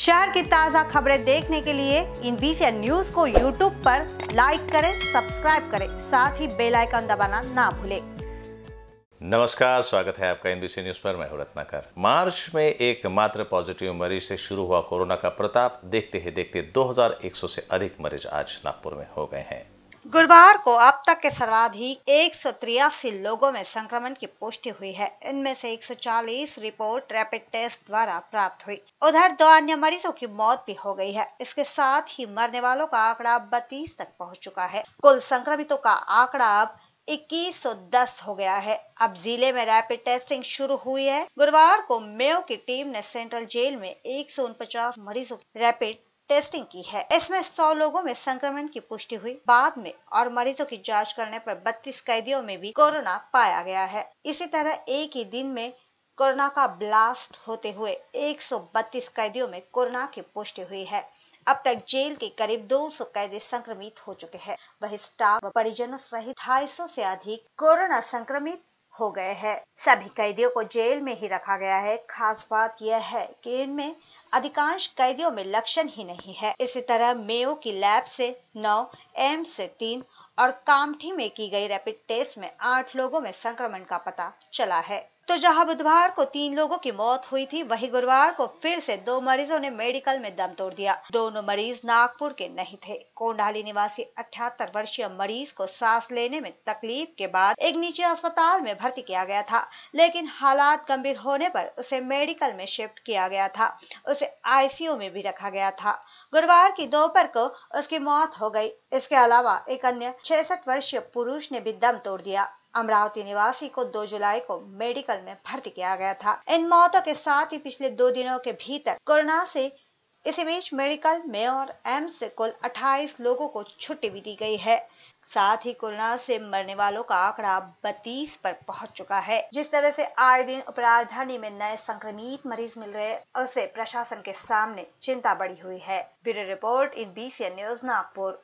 शहर की ताज़ा खबरें देखने के लिए इन बीसी न्यूज को यूट्यूब पर लाइक करें सब्सक्राइब करें साथ ही बेल आइकन दबाना ना भूलें नमस्कार स्वागत है आपका एनबीसी न्यूज पर मैं हूं रत्नाकर मार्च में एक मात्र पॉजिटिव मरीज से शुरू हुआ कोरोना का प्रताप देखते ही देखते 2100 से अधिक मरीज आज नागपुर में हो गए हैं गुरुवार को अब तक के सर्वाधिक एक लोगों में संक्रमण की पुष्टि हुई है इनमें से 140 रिपोर्ट रैपिड टेस्ट द्वारा प्राप्त हुई उधर दो अन्य मरीजों की मौत भी हो गई है इसके साथ ही मरने वालों का आंकड़ा बत्तीस तक पहुंच चुका है कुल संक्रमितों का आंकड़ा अब इक्कीस हो गया है अब जिले में रैपिड टेस्टिंग शुरू हुई है गुरुवार को मेयो की टीम ने सेंट्रल जेल में एक मरीजों रैपिड टेस्टिंग की है इसमें 100 लोगों में संक्रमण की पुष्टि हुई बाद में और मरीजों की जांच करने पर 32 कैदियों में भी कोरोना पाया गया है इसी तरह एक ही दिन में कोरोना का ब्लास्ट होते हुए 132 कैदियों में कोरोना की पुष्टि हुई है अब तक जेल के करीब 200 कैदी संक्रमित हो चुके हैं वही स्टाफ परिजनों सहित ढाई से अधिक कोरोना संक्रमित हो गए हैं सभी कैदियों को जेल में ही रखा गया है खास बात यह है कि इनमें अधिकांश कैदियों में लक्षण ही नहीं है इसी तरह मेयो की लैब से नौ एम से तीन और कामठी में की गई रैपिड टेस्ट में आठ लोगों में संक्रमण का पता चला है तो जहां बुधवार को तीन लोगों की मौत हुई थी वही गुरुवार को फिर से दो मरीजों ने मेडिकल में दम तोड़ दिया दोनों मरीज नागपुर के नहीं थे कोंडाली निवासी अठहत्तर वर्षीय मरीज को सांस लेने में तकलीफ के बाद एक निजी अस्पताल में भर्ती किया गया था लेकिन हालात गंभीर होने पर उसे मेडिकल में शिफ्ट किया गया था उसे आईसीयू में भी रखा गया था गुरुवार की दोपहर को उसकी मौत हो गई इसके अलावा एक अन्य छसठ वर्षीय पुरुष ने भी दम तोड़ दिया अमरावती निवासी को 2 जुलाई को मेडिकल में भर्ती किया गया था इन मौतों के साथ ही पिछले दो दिनों के भीतर कोरोना से इसी बीच मेडिकल में और एम्स से कुल 28 लोगों को छुट्टी भी दी गई है साथ ही कोरोना से मरने वालों का आंकड़ा बत्तीस पर पहुंच चुका है जिस तरह से आए दिन उपराजधानी में नए संक्रमित मरीज मिल रहे और प्रशासन के सामने चिंता बढ़ी हुई है ब्यूरो रिपोर्ट इन बी न्यूज नागपुर